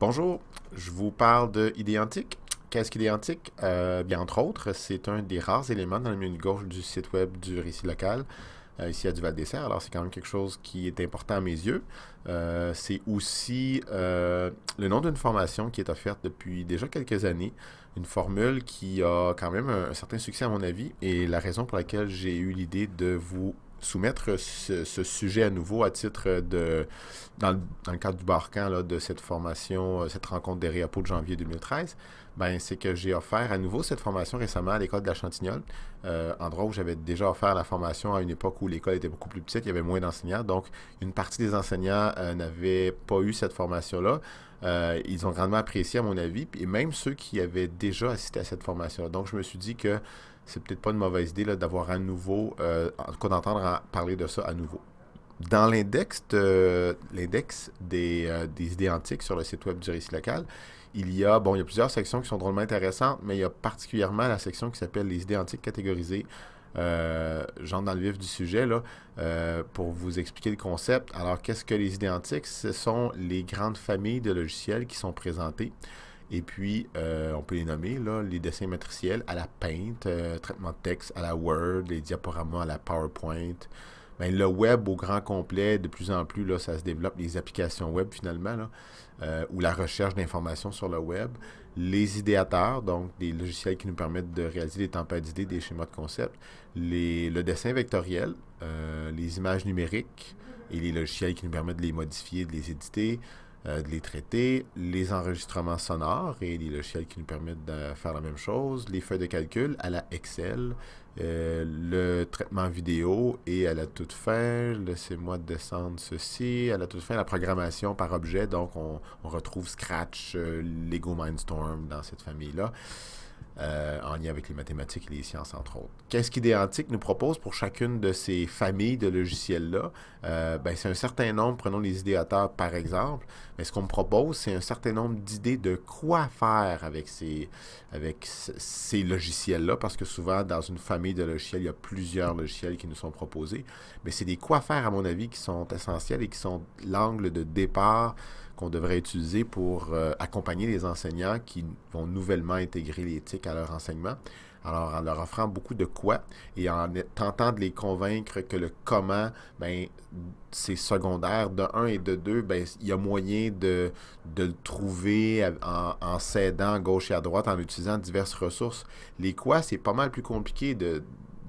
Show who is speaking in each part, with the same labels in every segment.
Speaker 1: Bonjour, je vous parle de Idéantique. Qu'est-ce qu'Idéantique? Euh, bien, entre autres, c'est un des rares éléments dans le milieu de gauche du site web du récit local euh, ici à Duval Dessert. Alors, c'est quand même quelque chose qui est important à mes yeux. Euh, c'est aussi euh, le nom d'une formation qui est offerte depuis déjà quelques années, une formule qui a quand même un, un certain succès à mon avis, et la raison pour laquelle j'ai eu l'idée de vous soumettre ce, sujet à nouveau à titre de, dans le, cadre du Barcan, de cette formation, euh, cette rencontre des Réappos de janvier 2013 ben, c'est que j'ai offert à nouveau cette formation récemment à l'école de la Chantignolle, euh, endroit où j'avais déjà offert la formation à une époque où l'école était beaucoup plus petite, il y avait moins d'enseignants. Donc, une partie des enseignants euh, n'avaient pas eu cette formation-là. Euh, ils ont grandement apprécié, à mon avis, et même ceux qui avaient déjà assisté à cette formation. -là. Donc, je me suis dit que c'est peut-être pas une mauvaise idée d'avoir à nouveau, en d'entendre parler de ça à nouveau dans l'index l'index euh, des, idées antiques sur le site web du récit local, il y a, bon, il y a plusieurs sections qui sont drôlement intéressantes, mais il y a particulièrement la section qui s'appelle les idées antiques catégorisées. J'entre euh, dans le vif du sujet, là, euh, pour vous expliquer le concept. Alors, qu'est-ce que les idées antiques? Ce sont les grandes familles de logiciels qui sont présentées. Et puis, on peut les nommer, les dessins matriciels à la peinte, traitement de texte à la Word, les diaporamas à la PowerPoint, ben, le web au grand complet, de plus en plus, là, ça se développe, les applications web finalement, euh, ou la recherche d'informations sur le web, les idéateurs, donc des logiciels qui nous permettent de réaliser des tempêtes d'idées, des schémas de concepts, les, le dessin vectoriel, euh, les images numériques et les logiciels qui nous permettent de les modifier, de les éditer, euh, de les traiter, les enregistrements sonores et les logiciels qui nous permettent de faire la même chose, les feuilles de calcul à la Excel, euh, le traitement vidéo et à la toute fin, laissez-moi descendre ceci, à la toute fin, la programmation par objet. Donc, on, retrouve Scratch, euh, Lego Mindstorm dans cette famille-là. Euh, en lien avec les mathématiques et les sciences, entre autres. Qu'est-ce qu'Idéantique nous propose pour chacune de ces familles de logiciels-là? Euh, ben, c'est un certain nombre, prenons les idéateurs par exemple, mais ce qu'on me propose, c'est un certain nombre d'idées de quoi faire avec ces, avec ces logiciels-là, parce que souvent, dans une famille de logiciels, il y a plusieurs logiciels qui nous sont proposés, mais c'est des quoi faire, à mon avis, qui sont essentiels et qui sont l'angle de départ qu'on devrait utiliser pour euh, accompagner les enseignants qui vont nouvellement intégrer l'éthique leur enseignement. Alors, en leur offrant beaucoup de quoi et en tentant de les convaincre que le comment, ben, c'est secondaire de un et de deux, ben, il y a moyen de, le trouver en, s'aidant à gauche et à droite, en utilisant diverses ressources. Les quoi, c'est pas mal plus compliqué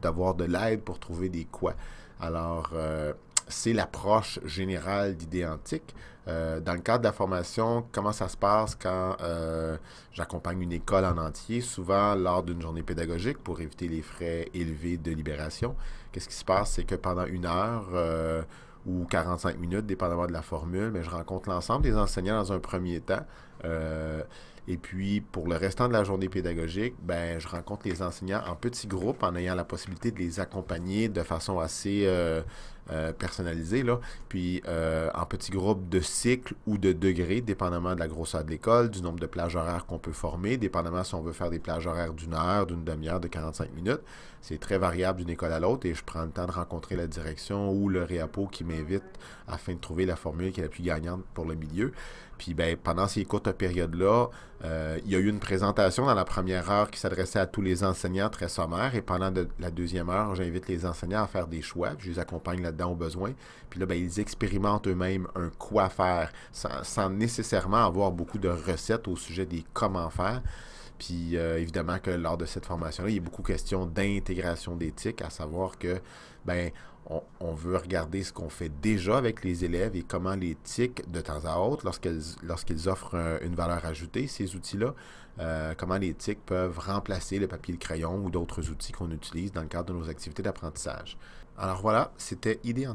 Speaker 1: d'avoir de, l'aide pour trouver des quoi. Alors, euh, c'est l'approche générale d'idées antiques. Euh, dans le cadre de la formation, comment ça se passe quand euh, j'accompagne une école en entier, souvent lors d'une journée pédagogique pour éviter les frais élevés de libération? Qu'est-ce qui se passe? C'est que pendant une heure euh, ou 45 minutes, dépendamment de la formule, mais je rencontre l'ensemble des enseignants dans un premier temps. Et puis, pour le restant de la journée pédagogique, ben, je rencontre les enseignants en petits groupes en ayant la possibilité de les accompagner de façon assez euh, euh, personnalisée. Là. Puis, euh, en petits groupes de cycles ou de degrés, dépendamment de la grosseur de l'école, du nombre de plages horaires qu'on peut former, dépendamment si on veut faire des plages horaires d'une heure, d'une demi-heure, de 45 minutes. C'est très variable d'une école à l'autre et je prends le temps de rencontrer la direction ou le réapo qui m'invite afin de trouver la formule qui est la plus gagnante pour le milieu. Puis, ben, pendant ces courtes périodes-là, euh, il y a eu une présentation dans la première heure qui s'adressait à tous les enseignants très sommaire. Et pendant la deuxième heure, j'invite les enseignants à faire des choix. Je les accompagne là-dedans au besoin. Puis là, ben ils expérimentent eux-mêmes un quoi faire sans nécessairement avoir beaucoup de recettes au sujet des comment faire. Puis euh, évidemment que lors de cette formation-là, il y a beaucoup de questions d'intégration d'éthique, à savoir que ben on, veut regarder ce qu'on fait déjà avec les élèves et comment les l'éthique, de temps à autre, lorsqu'ils offrent euh, une valeur ajoutée, ces outils-là, euh, comment les tics peuvent remplacer le papier, le crayon ou d'autres outils qu'on utilise dans le cadre de nos activités d'apprentissage. Alors voilà, c'était Idée